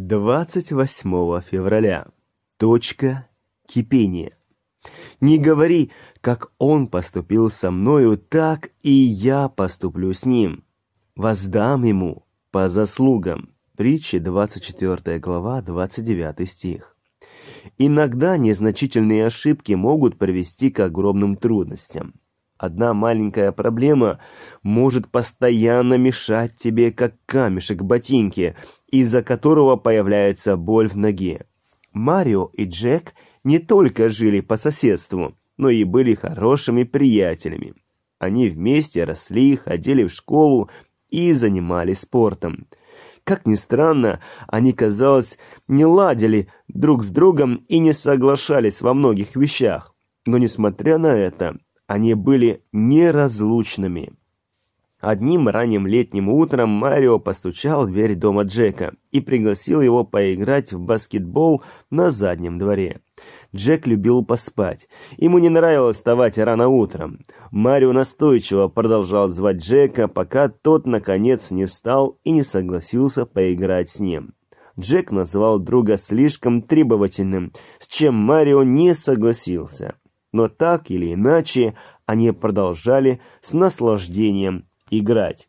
28 февраля. Точка кипения. Не говори, как он поступил со мною, так и я поступлю с ним. Воздам ему по заслугам. Притчи 24 глава, 29 стих. Иногда незначительные ошибки могут привести к огромным трудностям. Одна маленькая проблема может постоянно мешать тебе, как камешек ботинки, из-за которого появляется боль в ноге. Марио и Джек не только жили по соседству, но и были хорошими приятелями. Они вместе росли, ходили в школу и занимались спортом. Как ни странно, они, казалось, не ладили друг с другом и не соглашались во многих вещах. Но несмотря на это, они были неразлучными. Одним ранним летним утром Марио постучал в дверь дома Джека и пригласил его поиграть в баскетбол на заднем дворе. Джек любил поспать. Ему не нравилось вставать рано утром. Марио настойчиво продолжал звать Джека, пока тот, наконец, не встал и не согласился поиграть с ним. Джек назвал друга слишком требовательным, с чем Марио не согласился. Но так или иначе, они продолжали с наслаждением играть.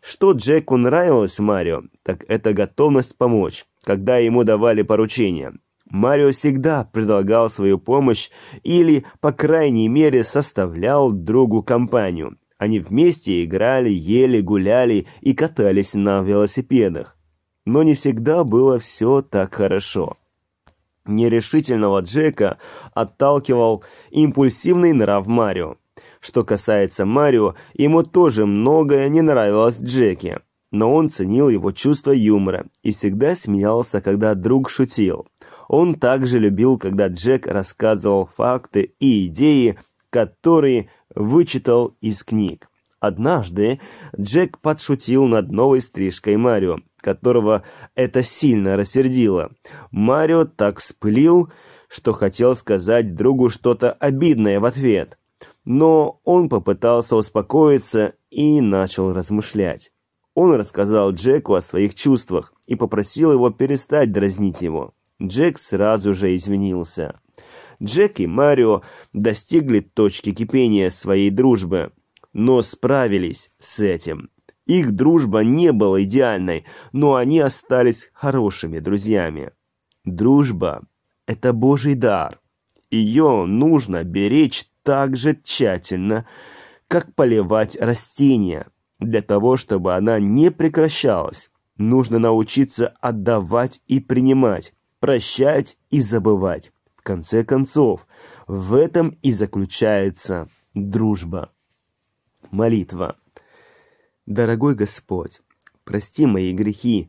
Что Джеку нравилось Марио, так это готовность помочь, когда ему давали поручения. Марио всегда предлагал свою помощь или, по крайней мере, составлял другу компанию. Они вместе играли, ели, гуляли и катались на велосипедах. Но не всегда было все так хорошо. Нерешительного Джека отталкивал импульсивный нрав Марио. Что касается Марио, ему тоже многое не нравилось Джеке, но он ценил его чувство юмора и всегда смеялся, когда друг шутил. Он также любил, когда Джек рассказывал факты и идеи, которые вычитал из книг. Однажды Джек подшутил над новой стрижкой Марио, которого это сильно рассердило. Марио так вспылил, что хотел сказать другу что-то обидное в ответ. Но он попытался успокоиться и начал размышлять. Он рассказал Джеку о своих чувствах и попросил его перестать дразнить его. Джек сразу же извинился. Джек и Марио достигли точки кипения своей дружбы, но справились с этим. Их дружба не была идеальной, но они остались хорошими друзьями. Дружба – это божий дар. Ее нужно беречь так же тщательно, как поливать растения. Для того, чтобы она не прекращалась, нужно научиться отдавать и принимать, прощать и забывать. В конце концов, в этом и заключается дружба. Молитва. Дорогой Господь, прости мои грехи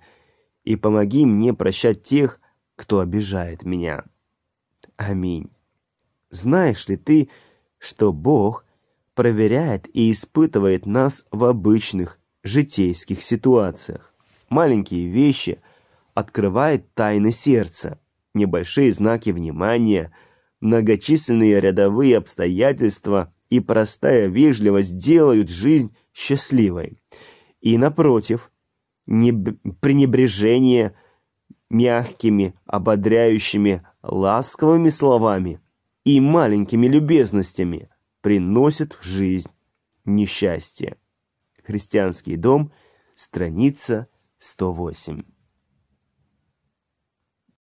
и помоги мне прощать тех, кто обижает меня. Аминь. Знаешь ли ты, что Бог проверяет и испытывает нас в обычных житейских ситуациях? Маленькие вещи открывают тайны сердца, небольшие знаки внимания, многочисленные рядовые обстоятельства и простая вежливость делают жизнь счастливой и, напротив, пренебрежение мягкими, ободряющими, ласковыми словами и маленькими любезностями приносит в жизнь несчастье. Христианский дом, страница 108.